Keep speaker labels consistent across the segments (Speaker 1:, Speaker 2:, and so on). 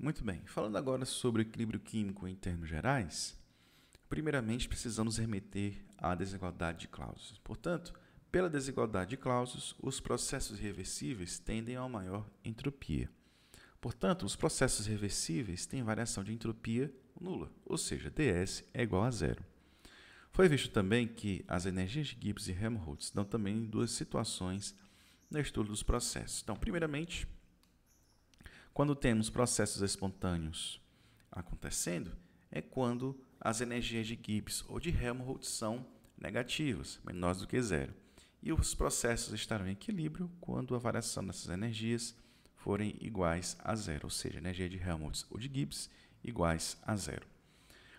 Speaker 1: Muito bem, falando agora sobre equilíbrio químico em termos gerais, primeiramente precisamos remeter à desigualdade de Clausius. Portanto, pela desigualdade de Clausius, os processos reversíveis tendem a uma maior entropia. Portanto, os processos reversíveis têm variação de entropia nula, ou seja, dS é igual a zero. Foi visto também que as energias de Gibbs e Helmholtz dão também duas situações no estudo dos processos. Então, primeiramente, quando temos processos espontâneos acontecendo, é quando as energias de Gibbs ou de Helmholtz são negativas, menores do que zero. E os processos estarão em equilíbrio quando a variação dessas energias forem iguais a zero, ou seja, a energia de Helmholtz ou de Gibbs iguais a zero.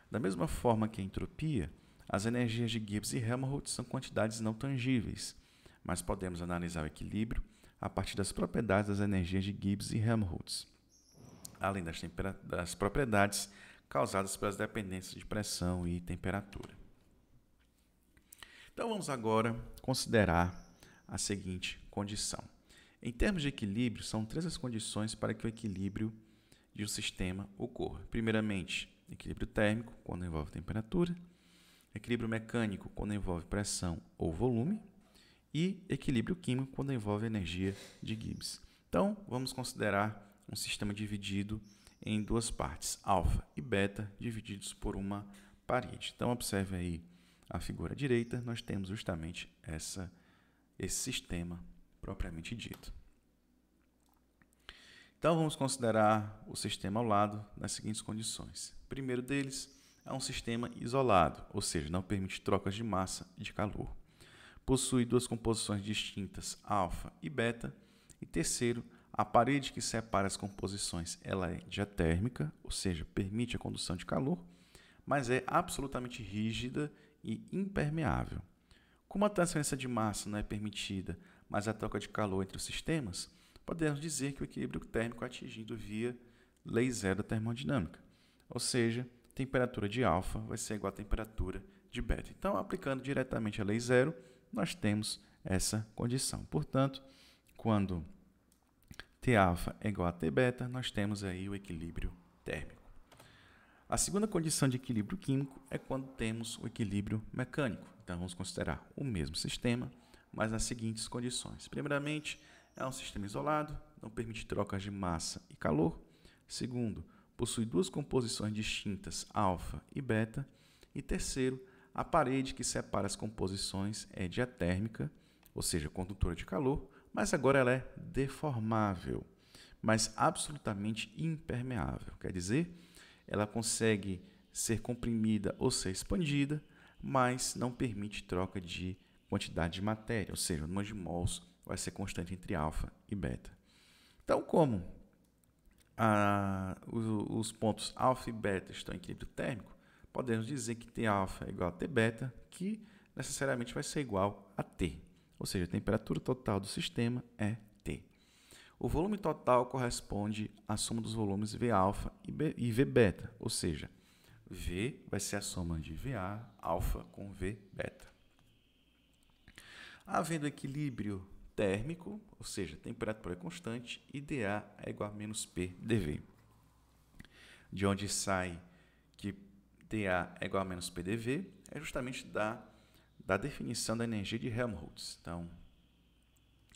Speaker 1: Da mesma forma que a entropia, as energias de Gibbs e Helmholtz são quantidades não tangíveis, mas podemos analisar o equilíbrio a partir das propriedades das energias de Gibbs e Helmholtz, além das, das propriedades causadas pelas dependências de pressão e temperatura. Então vamos agora considerar a seguinte condição. Em termos de equilíbrio, são três as condições para que o equilíbrio de um sistema ocorra. Primeiramente, equilíbrio térmico, quando envolve temperatura, equilíbrio mecânico, quando envolve pressão ou volume, e equilíbrio químico quando envolve a energia de Gibbs. Então, vamos considerar um sistema dividido em duas partes, alfa e beta, divididos por uma parede. Então, observe aí a figura à direita, nós temos justamente essa, esse sistema propriamente dito. Então, vamos considerar o sistema ao lado nas seguintes condições. O primeiro deles é um sistema isolado, ou seja, não permite trocas de massa e de calor possui duas composições distintas, alfa e beta, e terceiro, a parede que separa as composições, ela é diatérmica, ou seja, permite a condução de calor, mas é absolutamente rígida e impermeável. Como a transferência de massa não é permitida, mas a troca de calor entre os sistemas, podemos dizer que o equilíbrio térmico é atingido via lei zero da termodinâmica. Ou seja, temperatura de alfa vai ser igual à temperatura de beta. Então, aplicando diretamente a lei zero, nós temos essa condição. Portanto, quando T alfa é igual a T beta, nós temos aí o equilíbrio térmico. A segunda condição de equilíbrio químico é quando temos o equilíbrio mecânico. Então, vamos considerar o mesmo sistema, mas nas seguintes condições. Primeiramente, é um sistema isolado, não permite trocas de massa e calor. Segundo, possui duas composições distintas, alfa e beta. E terceiro, a parede que separa as composições é diatérmica, ou seja, condutora de calor, mas agora ela é deformável, mas absolutamente impermeável. Quer dizer, ela consegue ser comprimida ou ser expandida, mas não permite troca de quantidade de matéria, ou seja, o número de mols vai ser constante entre alfa e beta. Então, como ah, os, os, pontos alfa e beta estão em equilíbrio térmico, podemos dizer que T alfa é igual a T beta, que necessariamente vai ser igual a T. Ou seja, a temperatura total do sistema é T. O volume total corresponde à soma dos volumes V alfa e, V beta, ou seja, V vai ser a soma de VA alfa com V beta. Havendo equilíbrio térmico, ou seja, temperatura constante, e dA é igual a menos P dV. De onde sai que da é igual a menos PDV, é justamente da, da definição da energia de Helmholtz. Então,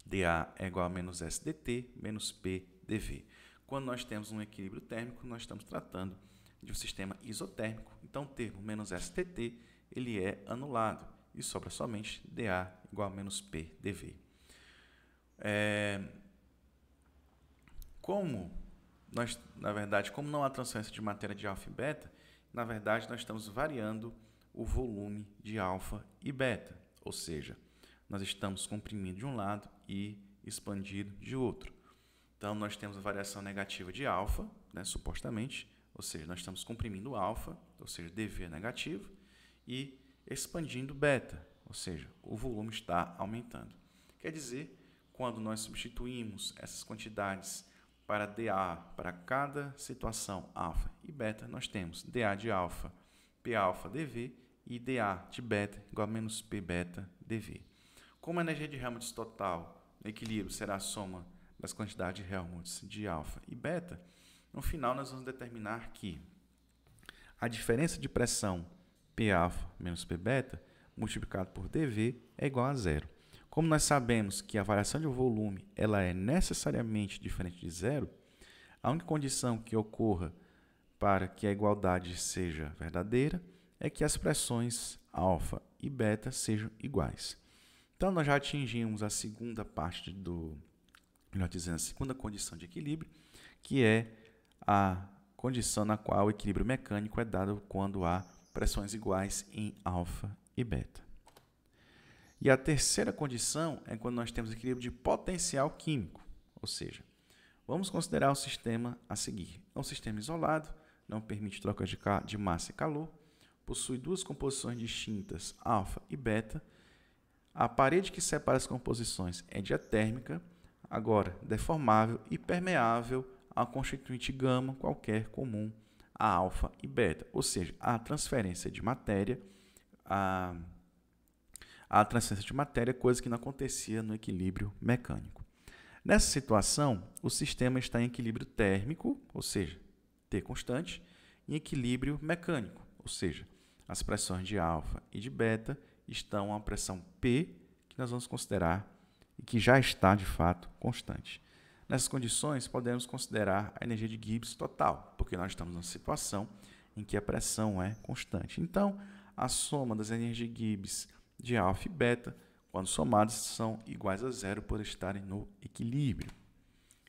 Speaker 1: DA é igual a menos SDT menos PDV. Quando nós temos um equilíbrio térmico, nós estamos tratando de um sistema isotérmico, então o termo menos sdt ele é anulado e sobra somente DA igual a menos PDV. É... Como nós, na verdade, como não há transferência de matéria de alfa e beta, na verdade, nós estamos variando o volume de alfa e beta, ou seja, nós estamos comprimindo de um lado e expandindo de outro. Então, nós temos a variação negativa de alfa, né, supostamente, ou seja, nós estamos comprimindo alfa, ou seja, DV é negativo, e expandindo beta, ou seja, o volume está aumentando. Quer dizer, quando nós substituímos essas quantidades para DA, para cada situação alfa e beta, nós temos DA de alfa, P alfa dV e DA de beta igual a menos P beta dV. Como a energia de Helmholtz total no equilíbrio será a soma das quantidades de Helmholtz de alfa e beta, no final nós vamos determinar que a diferença de pressão P alfa menos P beta multiplicado por dV é igual a zero. Como nós sabemos que a variação de volume ela é necessariamente diferente de zero, a única condição que ocorra para que a igualdade seja verdadeira é que as pressões alfa e beta sejam iguais. Então, nós já atingimos a segunda parte do, melhor dizendo, a segunda condição de equilíbrio, que é a condição na qual o equilíbrio mecânico é dado quando há pressões iguais em alfa e beta. E a terceira condição é quando nós temos equilíbrio de potencial químico, ou seja, vamos considerar o sistema a seguir. É um sistema isolado, não permite troca de massa e calor, possui duas composições distintas, alfa e beta. A parede que separa as composições é diatérmica, agora deformável e permeável a constituinte gama qualquer comum a alfa e beta, ou seja, a transferência de matéria, a a transferência de matéria, coisa que não acontecia no equilíbrio mecânico. Nessa situação, o sistema está em equilíbrio térmico, ou seja, T constante, em equilíbrio mecânico, ou seja, as pressões de alfa e de beta estão a pressão P, que nós vamos considerar e que já está de fato constante. Nessas condições, podemos considerar a energia de Gibbs total, porque nós estamos numa situação em que a pressão é constante. Então, a soma das energias de Gibbs de alfa e beta, quando somados são iguais a zero por estarem no equilíbrio.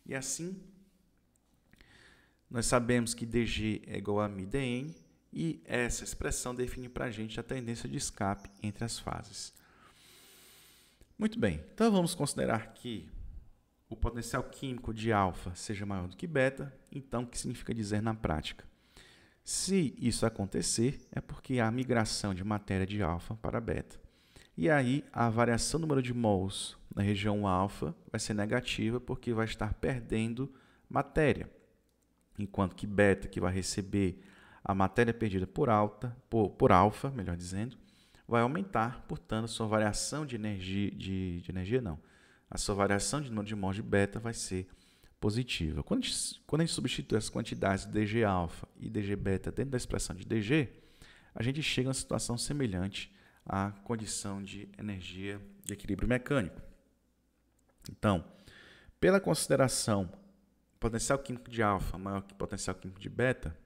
Speaker 1: E assim, nós sabemos que dg é igual a μdn e essa expressão define para a gente a tendência de escape entre as fases. Muito bem, então vamos considerar que o potencial químico de alfa seja maior do que beta, então o que significa dizer na prática? Se isso acontecer, é porque há migração de matéria de alfa para beta. E aí a variação do número de mols na região alfa vai ser negativa porque vai estar perdendo matéria. Enquanto que beta, que vai receber a matéria perdida por alta, por, por alfa, melhor dizendo, vai aumentar, portanto, a sua variação de energia, de, de energia não, a sua variação de número de mols de beta vai ser positiva. Quando a gente, quando a gente substitui as quantidades dg alfa e dg beta dentro da expressão de dg, a gente chega a uma situação semelhante a condição de energia de equilíbrio mecânico. Então, pela consideração potencial químico de alfa maior que potencial químico de beta,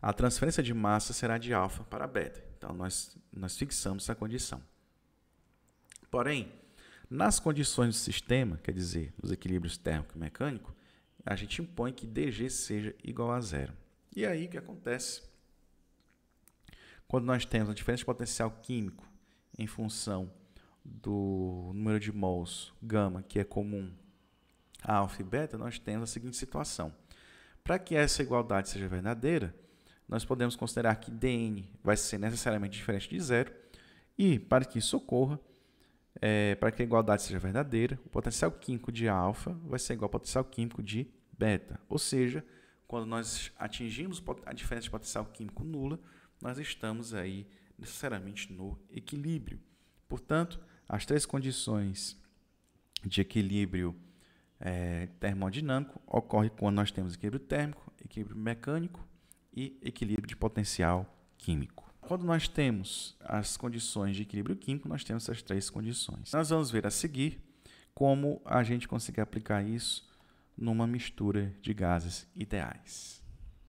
Speaker 1: a transferência de massa será de alfa para beta. Então, nós, nós fixamos essa condição. Porém, nas condições do sistema, quer dizer, nos equilíbrios térmico e mecânico, a gente impõe que dg seja igual a zero. E aí o que acontece? Quando nós temos a diferença de potencial químico em função do número de mols gama, que é comum a alfa e beta, nós temos a seguinte situação. Para que essa igualdade seja verdadeira, nós podemos considerar que dn vai ser necessariamente diferente de zero, e para que isso ocorra, é, para que a igualdade seja verdadeira, o potencial químico de alfa vai ser igual ao potencial químico de beta. Ou seja, quando nós atingimos a diferença de potencial químico nula, nós estamos aí necessariamente no equilíbrio. Portanto, as três condições de equilíbrio é, termodinâmico ocorre quando nós temos equilíbrio térmico, equilíbrio mecânico e equilíbrio de potencial químico. Quando nós temos as condições de equilíbrio químico, nós temos essas três condições. Nós vamos ver a seguir como a gente consegue aplicar isso numa mistura de gases ideais.